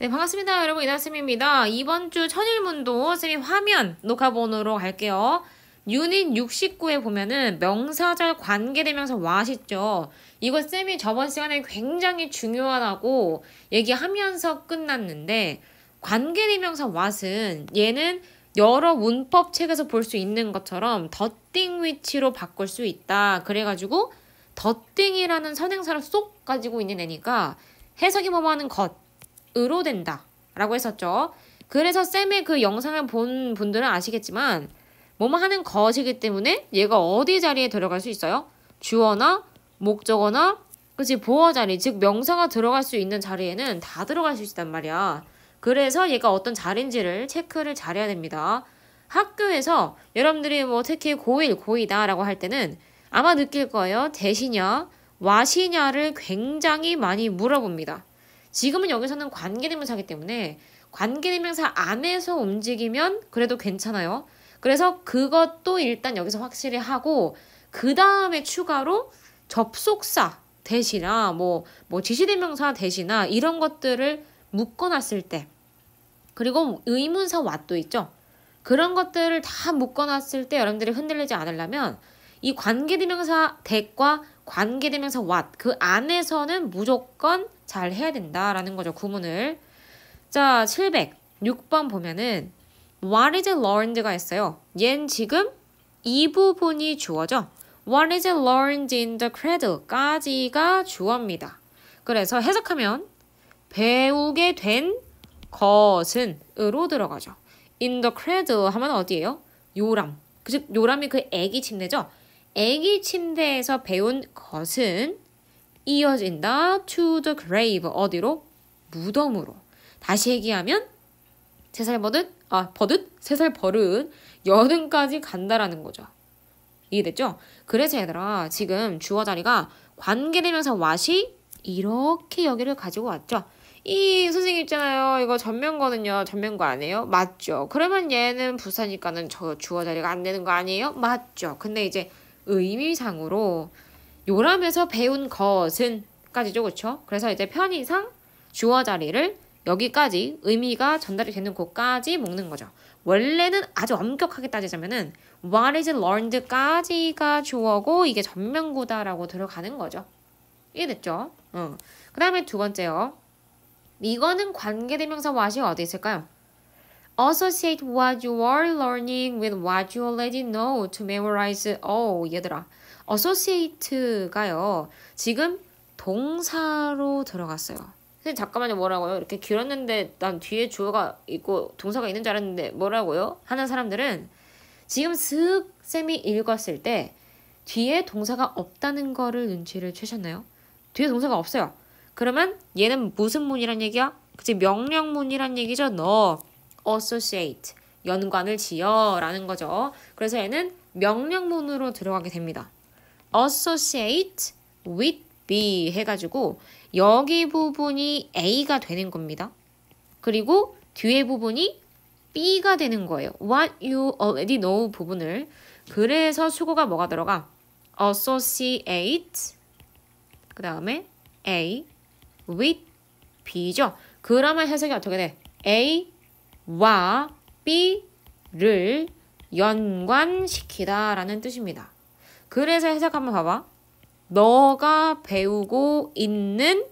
네, 반갑습니다. 여러분, 이나쌤입니다. 이번 주 천일문도 쌤이 화면 녹화본으로 갈게요. 윤인 69에 보면은 명사절 관계대명사 와시죠. 이거 쌤이 저번 시간에 굉장히 중요하다고 얘기하면서 끝났는데, 관계대명사 왓은 얘는 여러 문법 책에서 볼 수 있는 것처럼 더 띵 위치로 바꿀 수 있다. 그래가지고 더띵이라는 선행사를 쏙 가지고 있는 애니까 해석이 뭐뭐하는 것 으로 된다. 라고 했었죠. 그래서 쌤의 그 영상을 본 분들은 아시겠지만, 뭐뭐 하는 것이기 때문에 얘가 어디 자리에 들어갈 수 있어요? 주어나 목적어나 그치 보어 자리 즉 명사가 들어갈 수 있는 자리에는 다 들어갈 수 있단 말이야. 그래서 얘가 어떤 자리인지를 체크를 잘해야 됩니다. 학교에서 여러분들이 뭐 특히 고1, 고2다라고 할 때는 아마 느낄 거예요. 대시냐, 와시냐를 굉장히 많이 물어봅니다. 지금은 여기서는 관계대명사기 때문에 관계대명사 안에서 움직이면 그래도 괜찮아요. 그래서 그것도 일단 여기서 확실히 하고 그 다음에 추가로 접속사 대시나 뭐, 뭐 지시대명사 대시나 이런 것들을 묶어놨을 때 그리고 의문사 왓도 있죠. 그런 것들을 다 묶어놨을 때 여러분들이 흔들리지 않으려면 이 관계대명사 대과 관계대명사 왓 그 안에서는 무조건 잘 해야 된다라는 거죠. 구문을. 자, 706번 보면은 What is learned가 있어요. 얜 지금 이 부분이 주어죠. What is learned in the cradle까지가 주어입니다. 그래서 해석하면 배우게 된 것은 으로 들어가죠. In the cradle 하면 어디예요? 요람. 즉 요람이 그 애기 침대죠. 애기 침대에서 배운 것은 이어진다. to the grave. 어디로? 무덤으로. 다시 얘기하면 세살 버릇, 아, 버릇? 세살 버릇. 여든까지 간다라는 거죠. 이해됐죠? 그래서 얘들아, 지금 주어 자리가 관계되면서 와시 이 이렇게 여기를 가지고 왔죠. 이 선생님 있잖아요. 이거 전면거는요. 전면거 아니에요? 맞죠. 그러면 얘는 부사니까는 저 주어 자리가 안 되는 거 아니에요? 맞죠. 근데 이제 의미상으로 요람에서 배운 것은 까지죠. 그렇죠? 그래서 이제 편의상 주어 자리를 여기까지 의미가 전달이 되는 곳까지 먹는 거죠. 원래는 아주 엄격하게 따지자면은 what is learned까지가 주어고 이게 전면구다라고 들어가는 거죠. 이해됐죠? 응. 어. 그 다음에 두 번째요. 이거는 관계대명사 what이 어디 있을까요? Associate what you are learning with what you already know to memorize all. 어, 얘들아, associate가요. 지금 동사로 들어갔어요. 선생님 잠깐만요 뭐라고요? 이렇게 길었는데 난 뒤에 주어가 있고 동사가 있는 줄 알았는데 뭐라고요? 하는 사람들은 지금 슥 쌤이 읽었을 때 뒤에 동사가 없다는 거를 눈치를 채셨나요? 뒤에 동사가 없어요. 그러면 얘는 무슨 문이란 얘기야? 그치 명령문이란 얘기죠. 너 associate 연관을 지어라는 거죠. 그래서 얘는 명령문으로 들어가게 됩니다. associate with B 해가지고 여기 부분이 A가 되는 겁니다. 그리고 뒤에 부분이 B가 되는 거예요. What you already know 부분을 그래서 수고가 뭐가 들어가? associate 그 다음에 A with B죠. 그러면 해석이 어떻게 돼? A와 B를 연관시키다라는 뜻입니다. 그래서 해석 한번 봐봐. 너가 배우고 있는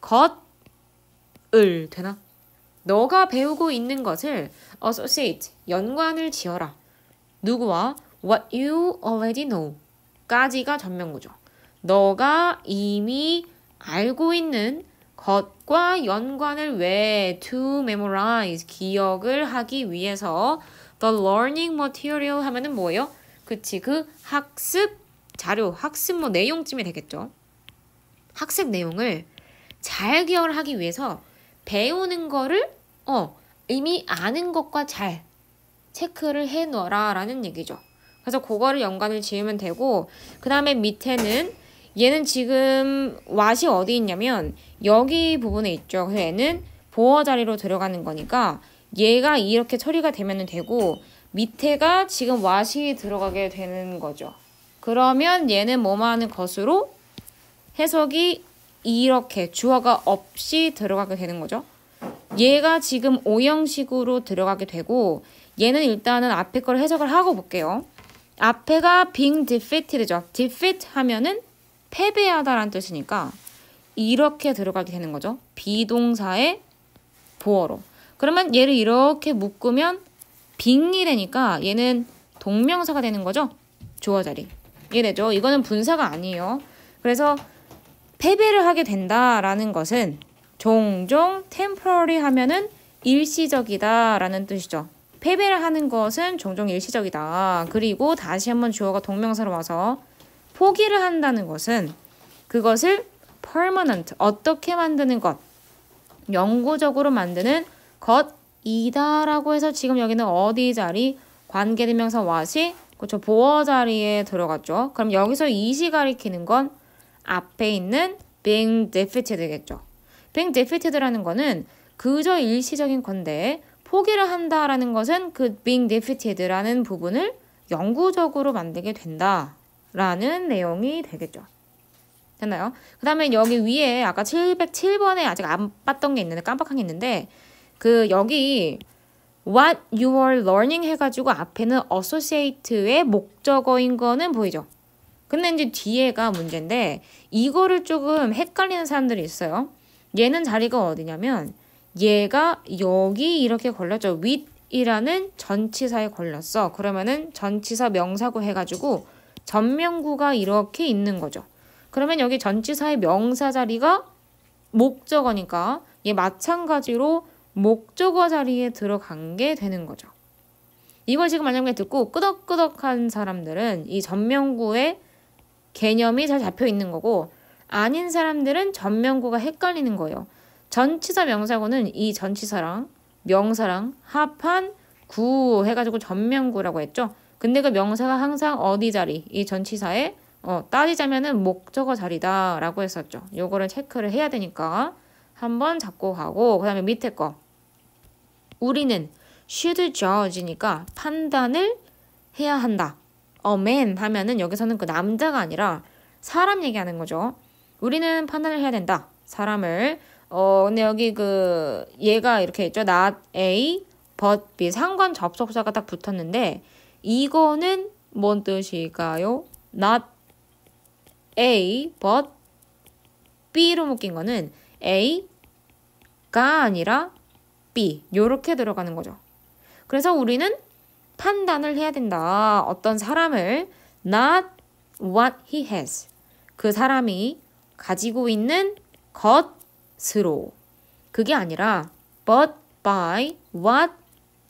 것을 되나? 너가 배우고 있는 것을 associate 연관을 지어라. 누구와 what you already know 까지가 전면구조. 너가 이미 알고 있는 것과 연관을 왜 to memorize 기억을 하기 위해서 the learning material 하면은 뭐예요? 그치 그 학습 자료 학습 뭐 내용쯤이 되겠죠 학습 내용을 잘 기억을 하기 위해서 배우는 거를 어 이미 아는 것과 잘 체크를 해 놓아라 라는 얘기죠 그래서 그거를 연관을 지으면 되고 그 다음에 밑에는 얘는 지금 왓이 어디 있냐면 여기 부분에 있죠 그래서 얘는 보호 자리로 들어가는 거니까 얘가 이렇게 처리가 되면 되고 밑에가 지금 w h 이 들어가게 되는 거죠. 그러면 얘는 뭐 하는 것으로 해석이 이렇게 주어가 없이 들어가게 되는 거죠. 얘가 지금 오형식으로 들어가게 되고 얘는 일단은 앞에 걸 해석을 하고 볼게요. 앞에가 being defeated죠. defeat 하면은 패배하다라는 뜻이니까 이렇게 들어가게 되는 거죠. 비동사의 보어로. 그러면 얘를 이렇게 묶으면 빙이 되니까 얘는 동명사가 되는 거죠. 조어 자리. 이해되죠? 이거는 분사가 아니에요. 그래서 패배를 하게 된다라는 것은 종종 temporary 하면은 일시적이다라는 뜻이죠. 패배를 하는 것은 종종 일시적이다. 그리고 다시 한번 주어가 동명사로 와서 포기를 한다는 것은 그것을 permanent 어떻게 만드는 것 영구적으로 만드는 것 이다라고 해서 지금 여기는 어디 자리? 관계대명사 와시 그렇죠. 보어 자리에 들어갔죠. 그럼 여기서 이시 가리키는 건 앞에 있는 being defeated겠죠. being defeated라는 거는 그저 일시적인 건데 포기를 한다라는 것은 그 being defeated라는 부분을 영구적으로 만들게 된다라는 내용이 되겠죠. 됐나요? 그 다음에 여기 위에 아까 707번에 아직 안 봤던 게 있는데 깜빡한 게 있는데 그 여기 what you are learning 해가지고 앞에는 associate의 목적어인 거는 보이죠? 근데 이제 뒤에가 문제인데 이거를 조금 헷갈리는 사람들이 있어요. 얘는 자리가 어디냐면 얘가 여기 이렇게 걸렸죠. with이라는 전치사에 걸렸어. 그러면은 전치사 명사고 해가지고 전명구가 이렇게 있는 거죠. 그러면 여기 전치사의 명사 자리가 목적어니까 얘 마찬가지로 목적어 자리에 들어간 게 되는 거죠. 이걸 지금 만약에 듣고 끄덕끄덕한 사람들은 이전명구의 개념이 잘 잡혀 있는 거고 아닌 사람들은 전명구가 헷갈리는 거예요. 전치사 명사고는이 전치사랑 명사랑 합한 구 해가지고 전명구라고 했죠. 근데 그 명사가 항상 어디 자리 이 전치사에 어, 따지자면은 목적어 자리다라고 했었죠. 요거를 체크를 해야 되니까 한번 잡고 가고 그 다음에 밑에 거 우리는 should judge니까 판단을 해야 한다. a man 하면은 여기서는 그 남자가 아니라 사람 얘기하는 거죠. 우리는 판단을 해야 된다. 사람을 어 근데 여기 그 얘가 이렇게 있죠. not a but b 상관 접속사가 딱 붙었는데 이거는 뭔 뜻일까요? not a but b로 묶인 거는 a가 아니라 be 요렇게 들어가는 거죠. 그래서 우리는 판단을 해야 된다. 어떤 사람을 not what he has 그 사람이 가지고 있는 것으로 그게 아니라 but by what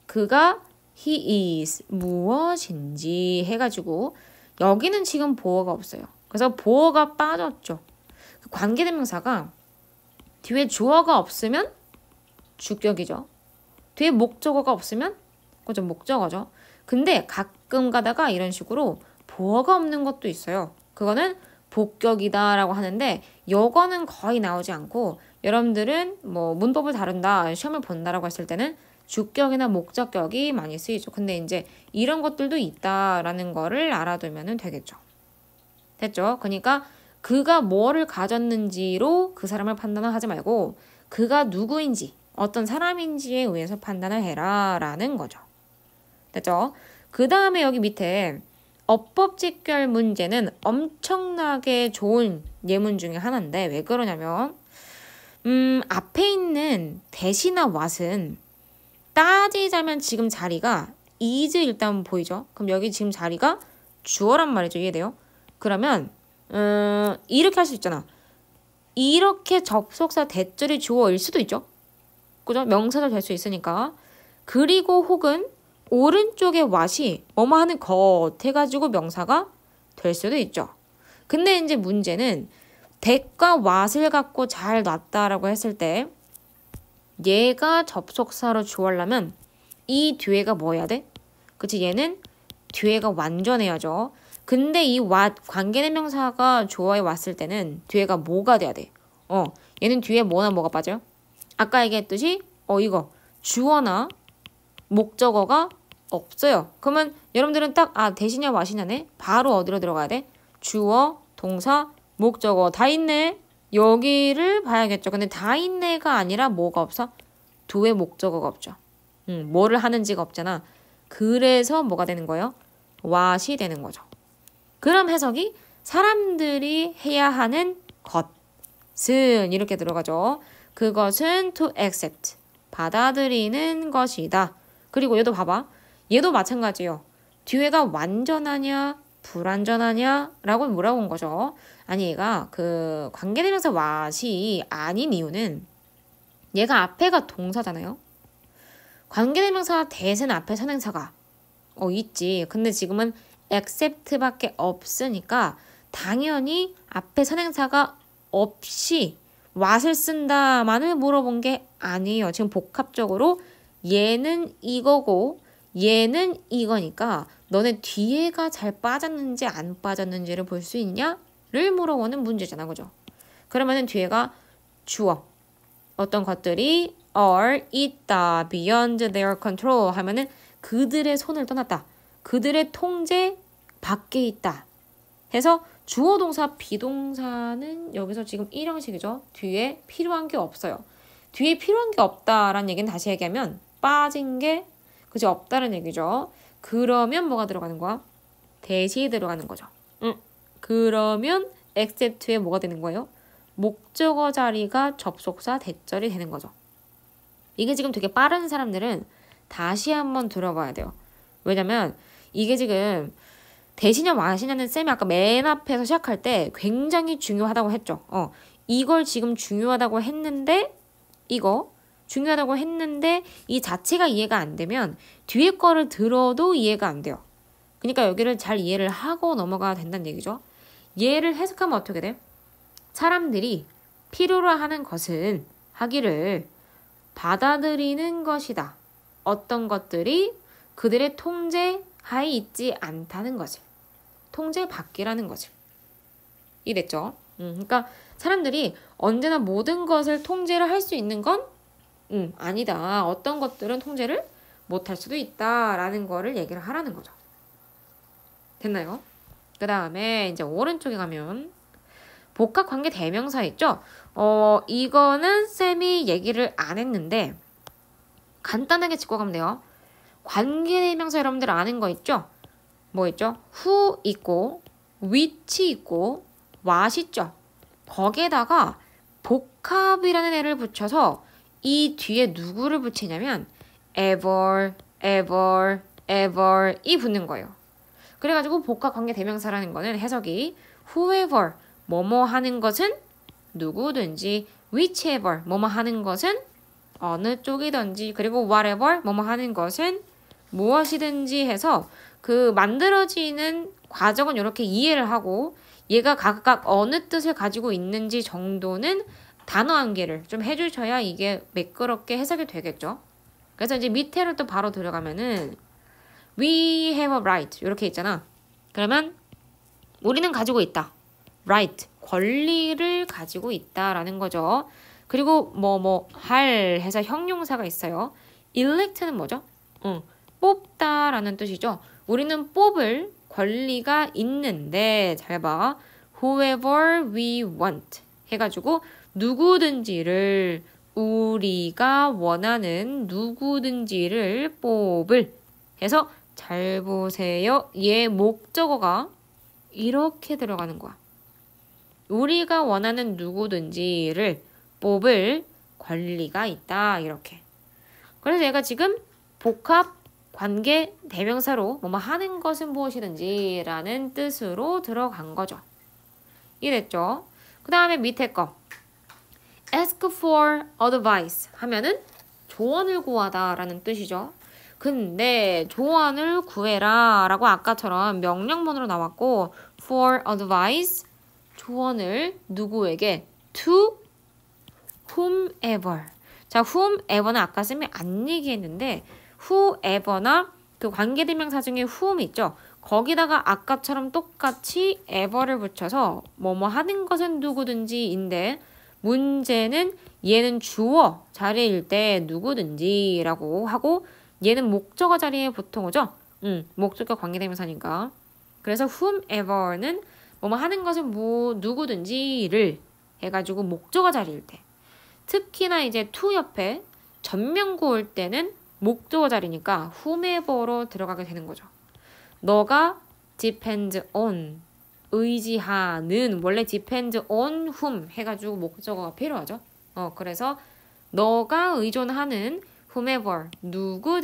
그가 he is 무엇인지 해가지고 여기는 지금 보어가 없어요. 그래서 보어가 빠졌죠. 그 관계대명사가 뒤에 주어가 없으면 주격이죠. 뒤에 목적어가 없으면 그죠 목적어죠. 근데 가끔 가다가 이런 식으로 보어가 없는 것도 있어요. 그거는 복격이다라고 하는데 여거는 거의 나오지 않고 여러분들은 뭐 문법을 다룬다 시험을 본다라고 했을 때는 주격이나 목적격이 많이 쓰이죠. 근데 이제 이런 것들도 있다라는 거를 알아두면 되겠죠. 됐죠? 그러니까 그가 뭐를 가졌는지로 그 사람을 판단하지 말고 그가 누구인지 어떤 사람인지에 의해서 판단을 해라 라는 거죠. 됐죠? 그 다음에 여기 밑에 어법 직결 문제는 엄청나게 좋은 예문 중에 하나인데 왜 그러냐면 음, 앞에 있는 대시나 왓은 따지자면 지금 자리가 이즈 일단 보이죠? 그럼 여기 지금 자리가 주어란 말이죠. 이해돼요? 그러면 음, 이렇게 할 수 있잖아. 이렇게 접속사 대절이 주어일 수도 있죠. 그죠? 명사도 될 수 있으니까. 그리고 혹은 오른쪽의 왓이 뭐뭐 하는 것 해가지고 명사가 될 수도 있죠. 근데 이제 문제는 대과 왓을 갖고 잘 놨다라고 했을 때 얘가 접속사로 주어려면 이 뒤에가 뭐야 돼? 그치 얘는 뒤에가 완전해야죠. 근데 이 왓, 관계대명사가 주어에 왔을 때는 뒤에가 뭐가 돼야 돼? 어, 얘는 뒤에 뭐나 뭐가 빠져요? 아까 얘기했듯이 어 이거 주어나 목적어가 없어요. 그러면 여러분들은 딱아 대신이야 마냐네 바로 어디로 들어가야 돼? 주어, 동사, 목적어 다 있네. 여기를 봐야겠죠. 근데 다 있네가 아니라 뭐가 없어? 도의 목적어가 없죠. 음, 뭐를 하는지가 없잖아. 그래서 뭐가 되는 거예요? 왓이 되는 거죠. 그럼 해석이 사람들이 해야 하는 것은 이렇게 들어가죠. 그것은 to accept. 받아들이는 것이다. 그리고 얘도 봐봐. 얘도 마찬가지요. 뒤에가 완전하냐, 불완전하냐, 라고 물어본 거죠. 아니, 얘가 그 관계대명사 what이 아닌 이유는 얘가 앞에가 동사잖아요. 관계대명사 대신 앞에 선행사가 어, 있지. 근데 지금은 accept밖에 없으니까 당연히 앞에 선행사가 없이 왓을 쓴다만을 물어본 게 아니에요. 지금 복합적으로 얘는 이거고 얘는 이거니까 너네 뒤에가 잘 빠졌는지 안 빠졌는지를 볼 수 있냐를 물어보는 문제잖아. 그죠? 그러면은 뒤에가 주어. 어떤 것들이 are, 있다, beyond their control 하면은 그들의 손을 떠났다. 그들의 통제 밖에 있다. 해서 주어 동사 비동사는 여기서 지금 일형식이죠 뒤에 필요한 게 없어요. 뒤에 필요한 게 없다라는 얘기는 다시 얘기하면 빠진 게 그지 없다는 얘기죠. 그러면 뭐가 들어가는 거야? 대시 에 들어가는 거죠. 응. 그러면 except에 뭐가 되는 거예요? 목적어 자리가 접속사 대절이 되는 거죠. 이게 지금 되게 빠른 사람들은 다시 한번 들어봐야 돼요. 왜냐면 이게 지금 대신에 마시냐는 쌤이 아까 맨 앞에서 시작할 때 굉장히 중요하다고 했죠. 어, 이걸 지금 중요하다고 했는데 이거 중요하다고 했는데 이 자체가 이해가 안 되면 뒤에 거를 들어도 이해가 안 돼요. 그러니까 여기를 잘 이해를 하고 넘어가야 된다는 얘기죠. 얘를 해석하면 어떻게 돼? 사람들이 필요로 하는 것은 하기를 받아들이는 것이다. 어떤 것들이 그들의 통제 하에 있지 않다는 거지. 통제받기라는 거죠. 이랬죠. 음, 그러니까 사람들이 언제나 모든 것을 통제를 할 수 있는 건 음, 아니다. 어떤 것들은 통제를 못 할 수도 있다라는 거를 얘기를 하라는 거죠. 됐나요? 그 다음에 이제 오른쪽에 가면 복합 관계 대명사 있죠? 어, 이거는 쌤이 얘기를 안 했는데 간단하게 짚고 가면 돼요. 관계 대명사 여러분들 아는 거 있죠? 뭐 있죠? who 있고 which 있고 what 있죠? 거기에다가 복합이라는 애를 붙여서 이 뒤에 누구를 붙이냐면 ever, ever, ever 이 붙는 거예요. 그래가지고 복합 관계 대명사라는 거는 해석이 whoever 뭐뭐 하는 것은 누구든지 whichever 뭐뭐 하는 것은 어느 쪽이든지 그리고 whatever 뭐뭐 하는 것은 무엇이든지 해서 그 만들어지는 과정은 이렇게 이해를 하고 얘가 각각 어느 뜻을 가지고 있는지 정도는 단어 한 개를 좀 해주셔야 이게 매끄럽게 해석이 되겠죠. 그래서 이제 밑에를또 바로 들어가면은 we have a right 이렇게 있잖아. 그러면 우리는 가지고 있다. right 권리를 가지고 있다라는 거죠. 그리고 뭐 뭐 할 해서 형용사가 있어요. elect는 뭐죠? 응. 뽑다라는 뜻이죠. 우리는 뽑을 권리가 있는데 잘 봐. whoever we want 해가지고 누구든지를 우리가 원하는 누구든지를 뽑을 해서 잘 보세요. 얘 목적어가 이렇게 들어가는 거야. 우리가 원하는 누구든지를 뽑을 권리가 있다. 이렇게. 그래서 얘가 지금 복합 관계 대명사로 뭐 뭐 하는 것은 무엇이든지 라는 뜻으로 들어간 거죠. 이랬죠. 그 다음에 밑에 거 ask for advice 하면은 조언을 구하다 라는 뜻이죠. 근데 조언을 구해라 라고 아까처럼 명령문으로 나왔고 for advice 조언을 누구에게 to whomever 자 whomever는 아까 쌤이 안 얘기했는데 whoever나 그 관계대명사 중에 whom 있죠. 거기다가 아까처럼 똑같이 ever를 붙여서 뭐뭐 하는 것은 누구든지인데 문제는 얘는 주어 자리일 때 누구든지라고 하고 얘는 목적어 자리에 보통 오죠. 음, 목적과 관계대명사니까. 그래서 whomever는 뭐뭐 하는 것은 뭐 누구든지를 해가지고 목적어 자리일 때 특히나 이제 to 옆에 전면 구올 때는 목적어 자리니까 후메 o 로 들어가게 되는 거죠. 너가 depend on 의지하는 원래 depend on whom 해가지고 목적어가 필요하죠. 어 그래서 너가 의존하는 whomever 누구든지에게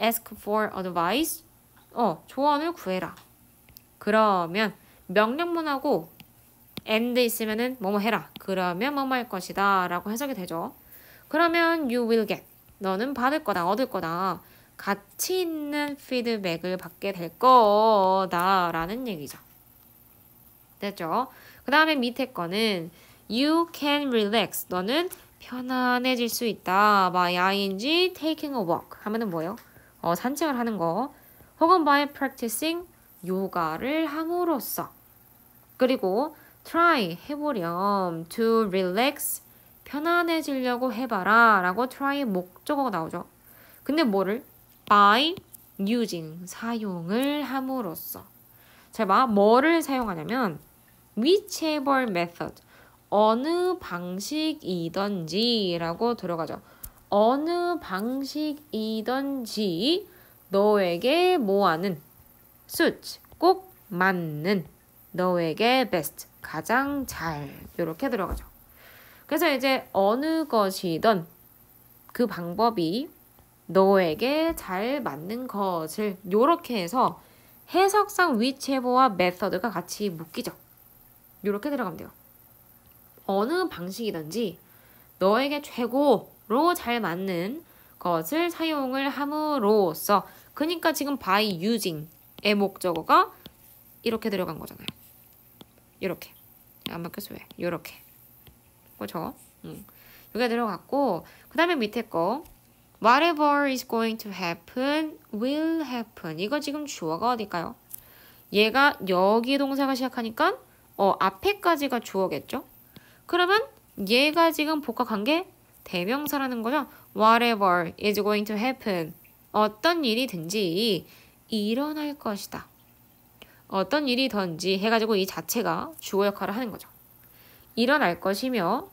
ask for advice 어 조언을 구해라. 그러면 명령문하고 and 있으면은 뭐뭐 해라. 그러면 뭐뭐 할 것이다 라고 해석이 되죠. 그러면 you will get. 너는 받을 거다, 얻을 거다. 가치 있는 피드백을 받게 될 거다. 라는 얘기죠. 됐죠? 그 다음에 밑에 거는 you can relax. 너는 편안해질 수 있다. by ing taking a walk 하면은 뭐예요? 어, 산책을 하는 거. 혹은 by practicing 요가를 함으로써. 그리고 try 해보렴 to relax 편안해지려고 해봐라 라고 try 목적어가 나오죠. 근데 뭐를? by using 사용을 함으로써 제가 뭐를 사용하냐면 whichever method 어느 방식이든지 라고 들어가죠. 어느 방식이든지 너에게 뭐하는 s u i t 꼭 맞는 너에게 best 가장 잘 이렇게 들어가죠. 그래서 이제 어느 것이든 그 방법이 너에게 잘 맞는 것을 이렇게 해서 해석상 위치해보와 메서드가 같이 묶이죠. 요렇게 들어가면 돼요. 어느 방식이든지 너에게 최고로 잘 맞는 것을 사용을 함으로써 그러니까 지금 by using의 목적어가 이렇게 들어간 거잖아요. 이렇게. 안 바뀌었어 왜? 이렇게. 그죠? 음. 여기가 들어갔고 그 다음에 밑에 거 whatever is going to happen will happen 이거 지금 주어가 어딜까요? 얘가 여기 동사가 시작하니까 어 앞에까지가 주어겠죠? 그러면 얘가 지금 복학한 게 대명사라는 거죠. whatever is going to happen 어떤 일이든지 일어날 것이다. 어떤 일이든지 해가지고 이 자체가 주어 역할을 하는 거죠. 일어날 것이며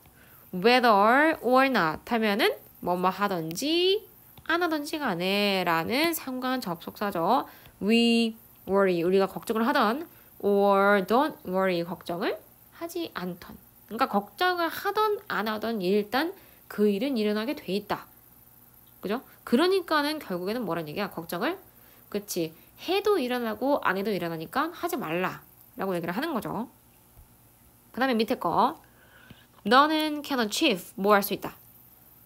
whether or not 하면은 뭐 뭐 하던지안하던지 간에 라는 상관 접속사죠. we worry 우리가 걱정을 하던 or don't worry 걱정을 하지 않던 그러니까 걱정을 하던 안 하던 일단 그 일은 일어나게 돼 있다. 그죠? 그러니까는 결국에는 뭐란 얘기야? 걱정을 그치 해도 일어나고 안 해도 일어나니까 하지 말라 라고 얘기를 하는 거죠. 그 다음에 밑에 거 너는 can achieve 뭐 할 수 있다.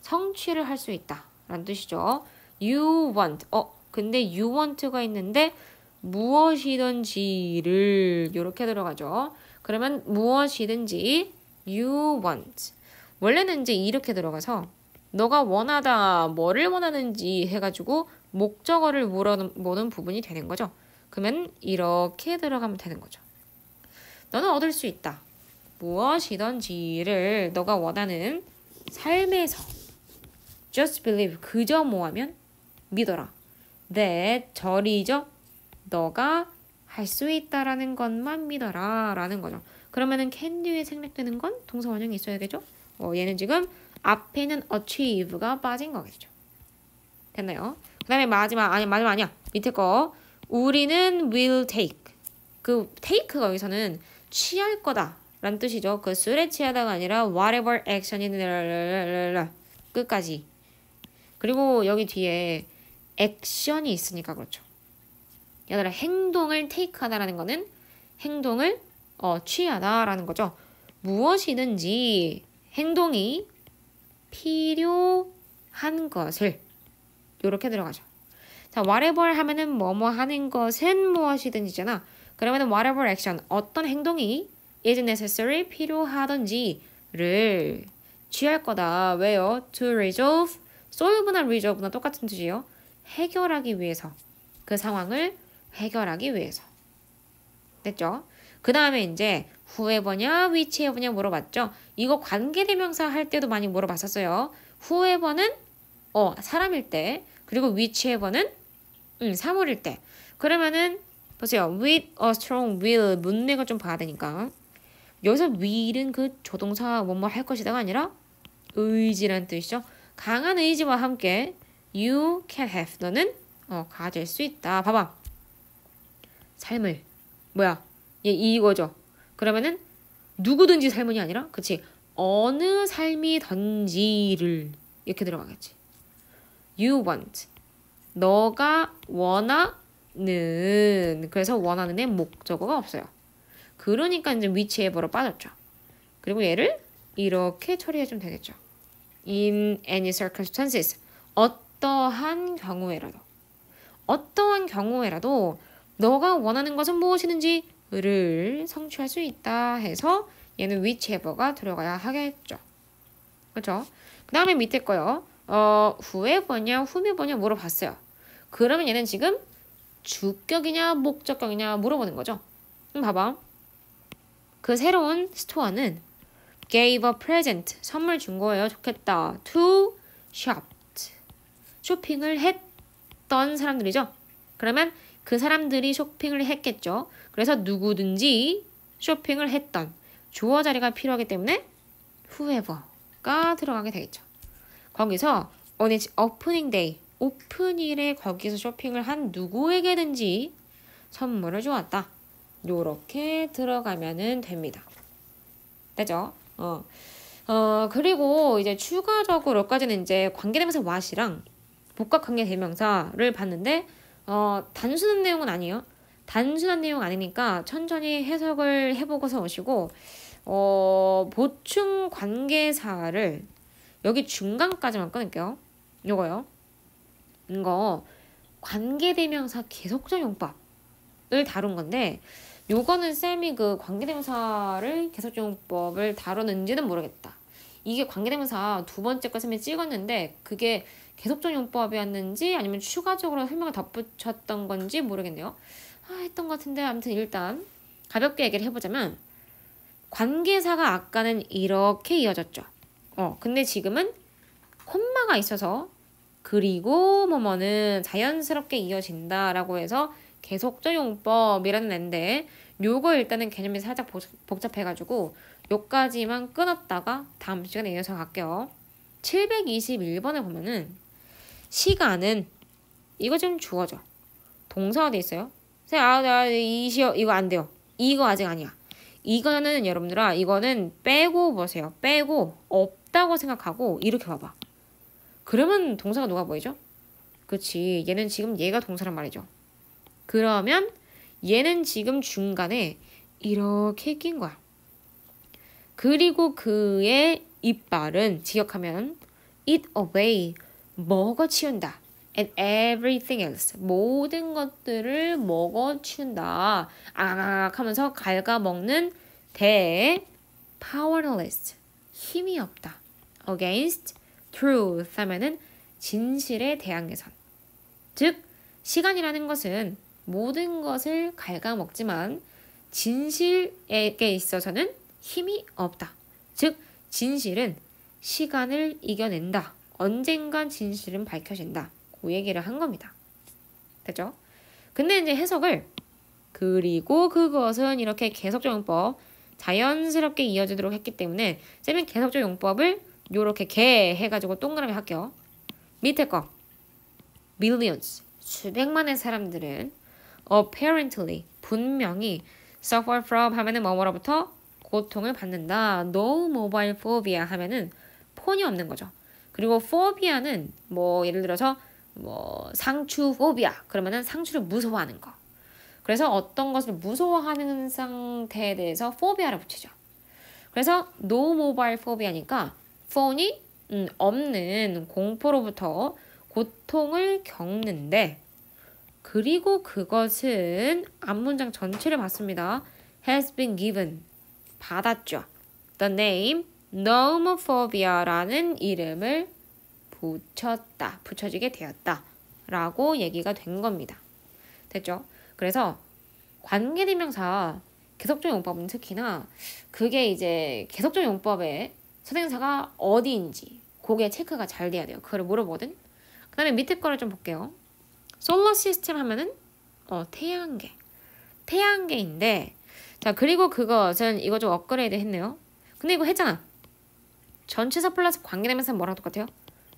성취를 할 수 있다. 라는 뜻이죠. You want. 어, 근데 you want가 있는데 무엇이든지를 이렇게 들어가죠. 그러면 무엇이든지 you want. 원래는 이제 이렇게 들어가서 너가 원하다, 뭐를 원하는지 해가지고 목적어를 물어보는 부분이 되는 거죠. 그러면 이렇게 들어가면 되는 거죠. 너는 얻을 수 있다. 무엇이든지를 너가 원하는 삶에서 just believe 그저 뭐하면 믿어라. that 절이죠. 너가 할 수 있다라는 것만 믿어라 라는 거죠. 그러면은 can do에 생략되는 건 동사 원형이 있어야겠죠? 어, 얘는 지금 앞에는 achieve가 빠진 거겠죠. 됐나요? 그 다음에 마지막 아니 마지막 아니야. 밑에 거 우리는 will take 그 take가 여기서는 취할 거다 라는 뜻이죠. 그 술에 취하다가 아니라 whatever action이 끝까지. 그리고 여기 뒤에 액션이 있으니까 그렇죠. 얘들아 행동을 테이크하다라는 거는 행동을 어, 취하다라는 거죠. 무엇이든지 행동이 필요한 것을 이렇게 들어가죠. 자, whatever 하면은 뭐뭐 하는 것은 무엇이든지잖아. 그러면은 whatever action 어떤 행동이 is necessary 필요하던지를 취할 거다. 왜요? To resolve, solve나 resolve나 똑같은 뜻이요 해결하기 위해서. 그 상황을 해결하기 위해서. 됐죠? 그 다음에 이제 후에버냐 위치에버냐 물어봤죠. 이거 관계대명사 할 때도 많이 물어봤었어요. 후에버는 어 사람일 때 그리고 위치에버는 음, 사물일 때 그러면은 보세요. with a strong will 문맥을 좀 봐야 되니까 여기서 will은 그 조동사 뭐뭐 할 것이다가 아니라 의지란 뜻이죠. 강한 의지와 함께 you can have 너는 어, 가질 수 있다. 봐봐. 삶을 뭐야? 예, 이거죠. 그러면은 누구든지 삶이 아니라 그치 어느 삶이든지를 이렇게 들어가겠지. You want 너가 원하는 그래서 원하는의 목적어가 없어요. 그러니까 이제 위치에 버로 빠졌죠. 그리고 얘를 이렇게 처리해주면 되겠죠. In any circumstances, 어떠한 경우에라도, 어떠한 경우에라도 너가 원하는 것은 무엇이든지를 성취할 수 있다 해서 얘는 위치에버가 들어가야 하겠죠. 그렇죠? 그 다음에 밑에 거요. 어, 후에 뭐냐, 후미 뭐냐 물어봤어요. 그러면 얘는 지금 주격이냐, 목적격이냐 물어보는 거죠. 봐봐. 그 새로운 스토어는 gave a present 선물 준 거예요. 좋겠다. to shopped 쇼핑을 했던 사람들이죠. 그러면 그 사람들이 쇼핑을 했겠죠. 그래서 누구든지 쇼핑을 했던 주어 자리가 필요하기 때문에 whoever가 들어가게 되겠죠. 거기서 on its opening day 오픈일에 거기서 쇼핑을 한 누구에게든지 선물을 주었다. 요렇게 들어가면 됩니다. 되죠? 어. 어, 그리고 이제 추가적으로까지는 이제 관계대명사 what이랑 복합관계대명사를 봤는데, 어, 단순한 내용은 아니에요. 단순한 내용 아니니까 천천히 해석을 해보고서 오시고, 어, 보충 관계사를 여기 중간까지만 끊을게요. 요거요. 이거 관계대명사 계속적 용법을 다룬 건데, 요거는 쌤이 그 관계대명사를 계속적용법을 다루는지는 모르겠다. 이게 관계대명사 두 번째 거 쌤이 찍었는데 그게 계속적용법이었는지 아니면 추가적으로 설명을 덧붙였던 건지 모르겠네요. 아, 했던 것 같은데 아무튼 일단 가볍게 얘기를 해보자면 관계사가 아까는 이렇게 이어졌죠. 어, 근데 지금은 콤마가 있어서 그리고 뭐뭐는 자연스럽게 이어진다라고 해서 계속적 용법이라는 앤데 요거 일단은 개념이 살짝 복잡해가지고 요까지만 끊었다가 다음 시간에 이어서 갈게요. 721번에 보면은 시간은 이거 좀 주어져. 동사가 돼 있어요. 아, 나이 아, 시어 이거 안 돼요. 이거 아직 아니야. 이거는 여러분들아 이거는 빼고 보세요. 빼고 없다고 생각하고 이렇게 봐봐. 그러면 동사가 누가 보이죠? 그치. 얘는 지금 얘가 동사란 말이죠. 그러면 얘는 지금 중간에 이렇게 낀 거야. 그리고 그의 이빨은 기억하면 eat away 먹어치운다. and everything else 모든 것들을 먹어치운다. 아악 하면서 갉아먹는 대 powerless 힘이 없다. against truth 하면은 진실에 대항해선. 즉 시간이라는 것은 모든 것을 갉아먹지만 진실에게 있어서는 힘이 없다. 즉, 진실은 시간을 이겨낸다. 언젠간 진실은 밝혀진다. 그 얘기를 한 겁니다. 되죠? 근데 이제 해석을 그리고 그것은 이렇게 계속적 용법 자연스럽게 이어지도록 했기 때문에 쌤은 계속적 용법을 요렇게 개 해가지고 동그라미 할게요. 밑에 거 millions 수백만의 사람들은 apparently 분명히 suffer from 하면은 뭐뭐로부터 고통을 받는다. no mobile phobia 하면은 폰이 없는 거죠. 그리고 phobia는 뭐 예를 들어서 뭐 상추 phobia 그러면은 상추를 무서워하는 거. 그래서 어떤 것을 무서워하는 상태에 대해서 phobia를 붙이죠. 그래서 no mobile phobia니까 폰이 음, 없는 공포로부터 고통을 겪는데 그리고 그것은 앞문장 전체를 봤습니다. has been given. 받았죠. the name nomophobia라는 이름을 붙였다. 붙여지게 되었다. 라고 얘기가 된 겁니다. 됐죠? 그래서 관계대명사 계속적 용법은 특히나 그게 이제 계속적 용법의 선행사가 어디인지 그게 체크가 잘 돼야 돼요. 그걸 물어보든 그 다음에 밑에 거를 좀 볼게요. 솔러 시스템 하면은 어, 태양계. 태양계인데 자, 그리고 그것은 이거 좀 업그레이드 했네요. 근데 이거 했잖아 전체사 플러스 관계되면서 뭐랑 똑같아요?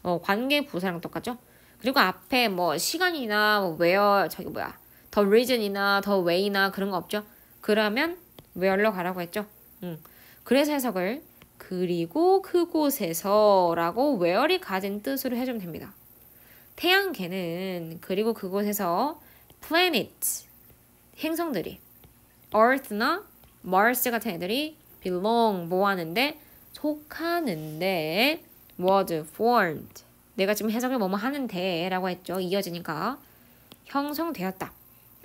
어, 관계 부사랑 똑같죠? 그리고 앞에 뭐 시간이나 뭐 where 저기 뭐야 더 reason이나 더 way나 그런 거 없죠? 그러면 where로 가라고 했죠? 음. 그래서 해석을 그리고 그곳에서라고 where이 가진 뜻으로 해주면 됩니다. 태양계는 그리고 그곳에서 planet 행성들이 earth나 mars 같은 애들이 belong 뭐 하는데 속하는데 was formed 내가 지금 해석을 뭐뭐 하는데 라고 했죠. 이어지니까 형성되었다.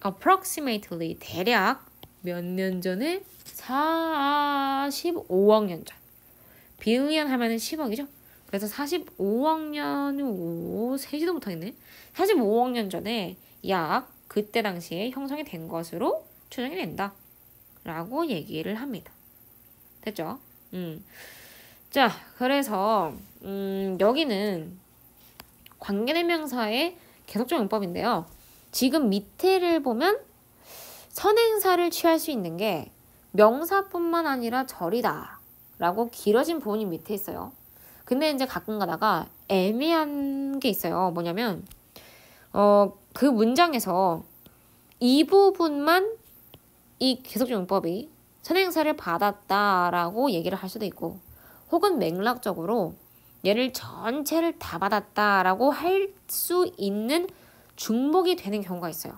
approximately 대략 몇 년 전에 45억 년 전. 빌리언 하면 10억이죠. 그래서 45억 년 후, 세지도 못하겠네. 45억 년 전에 약 그때 당시에 형성이 된 것으로 추정이 된다. 라고 얘기를 합니다. 됐죠? 음. 자, 그래서, 음, 여기는 관계대명사의 계속적 용법인데요. 지금 밑에를 보면 선행사를 취할 수 있는 게 명사뿐만 아니라 절이다. 라고 길어진 부분이 밑에 있어요. 근데 이제 가끔 가다가 애매한 게 있어요. 뭐냐면, 어, 그 문장에서 이 부분만 이 계속적 용법이 선행사를 받았다라고 얘기를 할 수도 있고, 혹은 맥락적으로 얘를 전체를 다 받았다라고 할 수 있는 중복이 되는 경우가 있어요.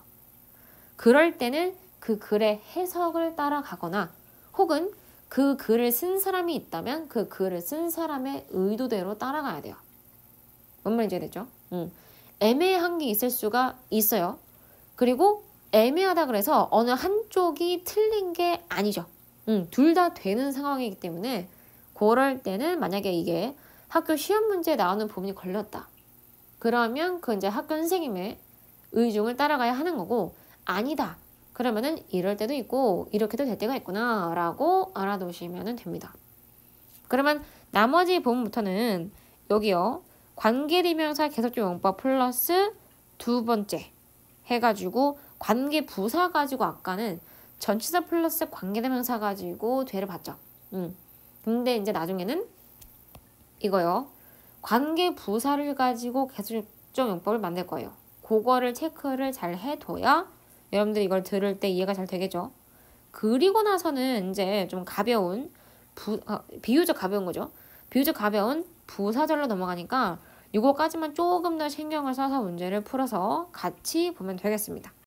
그럴 때는 그 글의 해석을 따라가거나 혹은 그 글을 쓴 사람이 있다면 그 글을 쓴 사람의 의도대로 따라가야 돼요. 뭔 말인지 되죠? 음. 애매한 게 있을 수가 있어요. 그리고 애매하다 그래서 어느 한쪽이 틀린 게 아니죠. 음, 둘 다 되는 상황이기 때문에 그럴 때는 만약에 이게 학교 시험 문제에 나오는 부분이 걸렸다. 그러면 그 이제 학교 선생님의 의중을 따라가야 하는 거고 아니다. 그러면은 이럴 때도 있고 이렇게도 될 때가 있구나 라고 알아두시면 됩니다. 그러면 나머지 부분부터는 여기요. 관계대명사 계속적 용법 플러스 두 번째 해가지고 관계 부사 가지고 아까는 전치사 플러스 관계대명사 가지고 되를 봤죠. 음. 근데 이제 나중에는 이거요. 관계 부사를 가지고 계속적 용법을 만들 거예요. 그거를 체크를 잘 해둬야 여러분들이 걸 들을 때 이해가 잘 되겠죠? 그리고 나서는 이제 좀 가벼운 부, 아, 어, 비교적 가벼운 거죠. 비교적 가벼운 부사절로 넘어가니까 이거까지만 조금 더 신경을 써서 문제를 풀어서 같이 보면 되겠습니다.